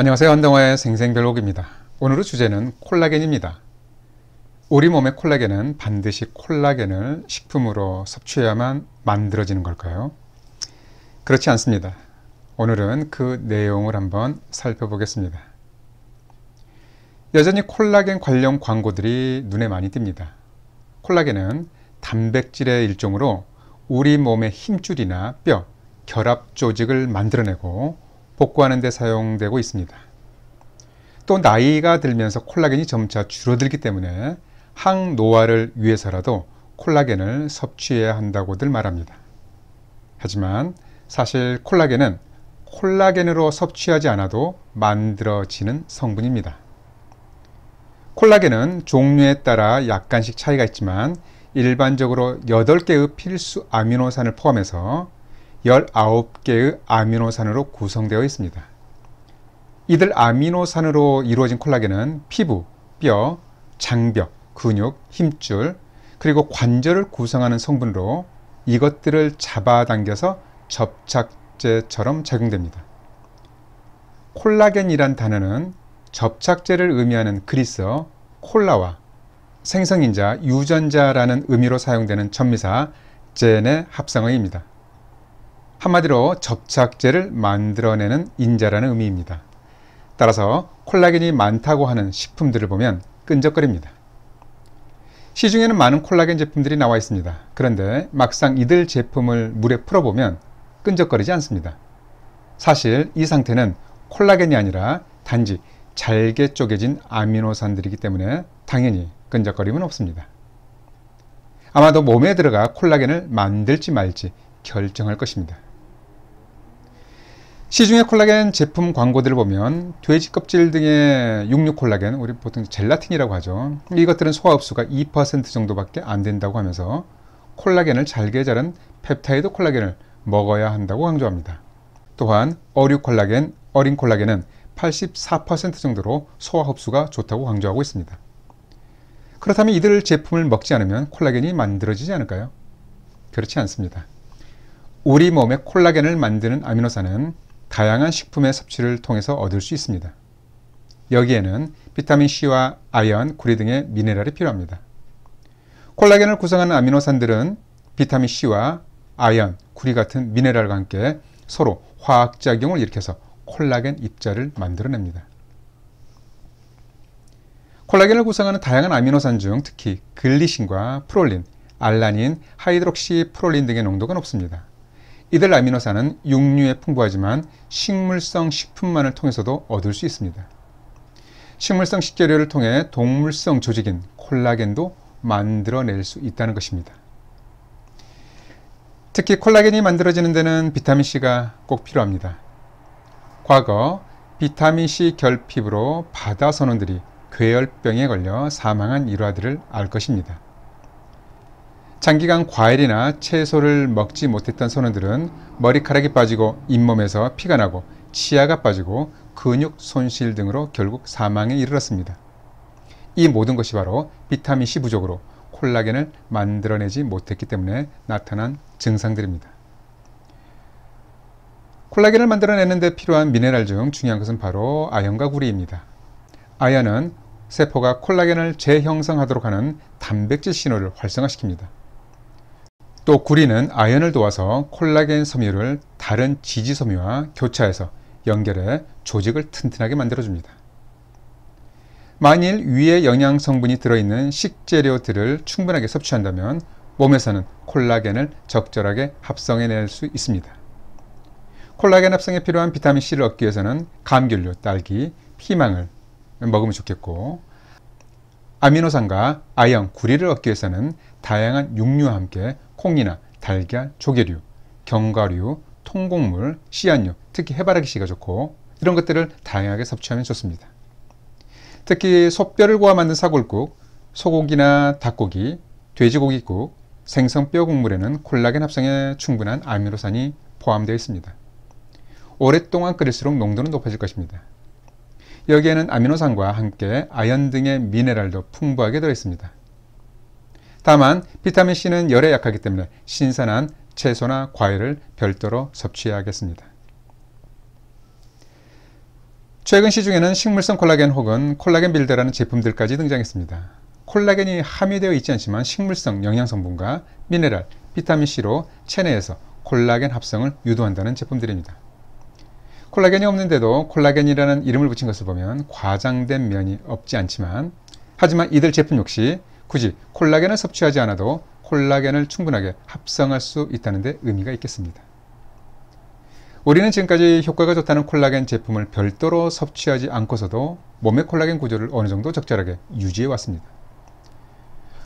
안녕하세요. 한동화의 생생별록입니다. 오늘의 주제는 콜라겐입니다. 우리 몸의 콜라겐은 반드시 콜라겐을 식품으로 섭취해야만 만들어지는 걸까요? 그렇지 않습니다. 오늘은 그 내용을 한번 살펴보겠습니다. 여전히 콜라겐 관련 광고들이 눈에 많이 띕니다. 콜라겐은 단백질의 일종으로 우리 몸의 힘줄이나 뼈, 결합 조직을 만들어내고 복구하는 데 사용되고 있습니다. 또 나이가 들면서 콜라겐이 점차 줄어들기 때문에 항노화를 위해서라도 콜라겐을 섭취해야 한다고들 말합니다. 하지만 사실 콜라겐은 콜라겐으로 섭취하지 않아도 만들어지는 성분입니다. 콜라겐은 종류에 따라 약간씩 차이가 있지만 일반적으로 8개의 필수 아미노산을 포함해서 19개의 아미노산으로 구성되어 있습니다. 이들 아미노산으로 이루어진 콜라겐은 피부, 뼈, 장벽, 근육, 힘줄, 그리고 관절을 구성하는 성분으로 이것들을 잡아당겨서 접착제처럼 작용됩니다. 콜라겐이란 단어는 접착제를 의미하는 그리스어 콜라와 생성인자, 유전자라는 의미로 사용되는 전미사 젠의 합성어입니다. 한마디로 접착제를 만들어내는 인자라는 의미입니다. 따라서 콜라겐이 많다고 하는 식품들을 보면 끈적거립니다. 시중에는 많은 콜라겐 제품들이 나와 있습니다. 그런데 막상 이들 제품을 물에 풀어보면 끈적거리지 않습니다. 사실 이 상태는 콜라겐이 아니라 단지 잘게 쪼개진 아미노산들이기 때문에 당연히 끈적거림은 없습니다. 아마도 몸에 들어가 콜라겐을 만들지 말지 결정할 것입니다. 시중의 콜라겐 제품 광고들을 보면 돼지 껍질 등의 육류 콜라겐, 우리 보통 젤라틴이라고 하죠. 이것들은 소화 흡수가 2% 정도밖에 안 된다고 하면서 콜라겐을 잘게 자른 펩타이드 콜라겐을 먹어야 한다고 강조합니다. 또한 어류 콜라겐, 어린 콜라겐은 84% 정도로 소화 흡수가 좋다고 강조하고 있습니다. 그렇다면 이들 제품을 먹지 않으면 콜라겐이 만들어지지 않을까요? 그렇지 않습니다. 우리 몸의 콜라겐을 만드는 아미노산은 다양한 식품의 섭취를 통해서 얻을 수 있습니다. 여기에는 비타민C와 아연, 구리 등의 미네랄이 필요합니다. 콜라겐을 구성하는 아미노산들은 비타민C와 아연, 구리 같은 미네랄과 함께 서로 화학작용을 일으켜서 콜라겐 입자를 만들어냅니다. 콜라겐을 구성하는 다양한 아미노산 중 특히 글리신과 프롤린, 알라닌, 하이드록시 프롤린 등의 농도가 높습니다. 이들 아미노산은 육류에 풍부하지만 식물성 식품만을 통해서도 얻을 수 있습니다. 식물성 식재료를 통해 동물성 조직인 콜라겐도 만들어낼 수 있다는 것입니다. 특히 콜라겐이 만들어지는 데는 비타민C가 꼭 필요합니다. 과거 비타민C 결핍으로 바다 선원들이 괴혈병에 걸려 사망한 일화들을 알 것입니다. 장기간 과일이나 채소를 먹지 못했던 소년들은 머리카락이 빠지고 잇몸에서 피가 나고 치아가 빠지고 근육 손실 등으로 결국 사망에 이르렀습니다. 이 모든 것이 바로 비타민C 부족으로 콜라겐을 만들어내지 못했기 때문에 나타난 증상들입니다. 콜라겐을 만들어내는데 필요한 미네랄 중 중요한 것은 바로 아연과 구리입니다. 아연은 세포가 콜라겐을 재형성하도록 하는 단백질 신호를 활성화시킵니다. 또 구리는 아연을 도와서 콜라겐 섬유를 다른 지지 섬유와 교차해서 연결해 조직을 튼튼하게 만들어줍니다. 만일 위에 영양 성분이 들어있는 식재료들을 충분하게 섭취한다면 몸에서는 콜라겐을 적절하게 합성해낼 수 있습니다. 콜라겐 합성에 필요한 비타민C를 얻기 위해서는 감귤류, 딸기, 피망을 먹으면 좋겠고 아미노산과 아연, 구리를 얻기 위해서는 다양한 육류와 함께 콩이나 달걀, 조개류, 견과류, 통곡물, 씨앗류, 특히 해바라기씨가 좋고 이런 것들을 다양하게 섭취하면 좋습니다. 특히 소뼈를 구워 만든 사골국, 소고기나 닭고기, 돼지고기국, 생선뼈 국물에는 콜라겐 합성에 충분한 아미노산이 포함되어 있습니다. 오랫동안 끓일수록 농도는 높아질 것입니다. 여기에는 아미노산과 함께 아연 등의 미네랄도 풍부하게 들어 있습니다. 다만 비타민C는 열에 약하기 때문에 신선한 채소나 과일을 별도로 섭취해야겠습니다. 최근 시중에는 식물성 콜라겐 혹은 콜라겐 빌드라는 제품들까지 등장했습니다. 콜라겐이 함유되어 있지 않지만 식물성 영양성분과 미네랄, 비타민C로 체내에서 콜라겐 합성을 유도한다는 제품들입니다. 콜라겐이 없는데도 콜라겐이라는 이름을 붙인 것을 보면 과장된 면이 없지 않지만 하지만 이들 제품 역시 굳이 콜라겐을 섭취하지 않아도 콜라겐을 충분하게 합성할 수 있다는 데 의미가 있겠습니다. 우리는 지금까지 효과가 좋다는 콜라겐 제품을 별도로 섭취하지 않고서도 몸의 콜라겐 구조를 어느 정도 적절하게 유지해 왔습니다.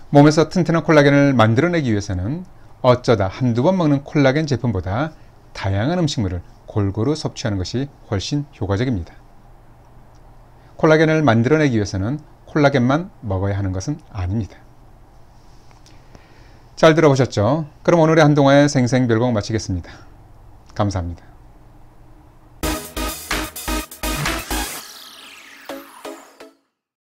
몸에서 튼튼한 콜라겐을 만들어내기 위해서는 어쩌다 한두 번 먹는 콜라겐 제품보다 다양한 음식물을 골고루 섭취하는 것이 훨씬 효과적입니다. 콜라겐을 만들어내기 위해서는 콜라겐만 먹어야 하는 것은 아닙니다. 잘 들어보셨죠? 그럼 오늘의 한동화의 생생별곡 마치겠습니다. 감사합니다.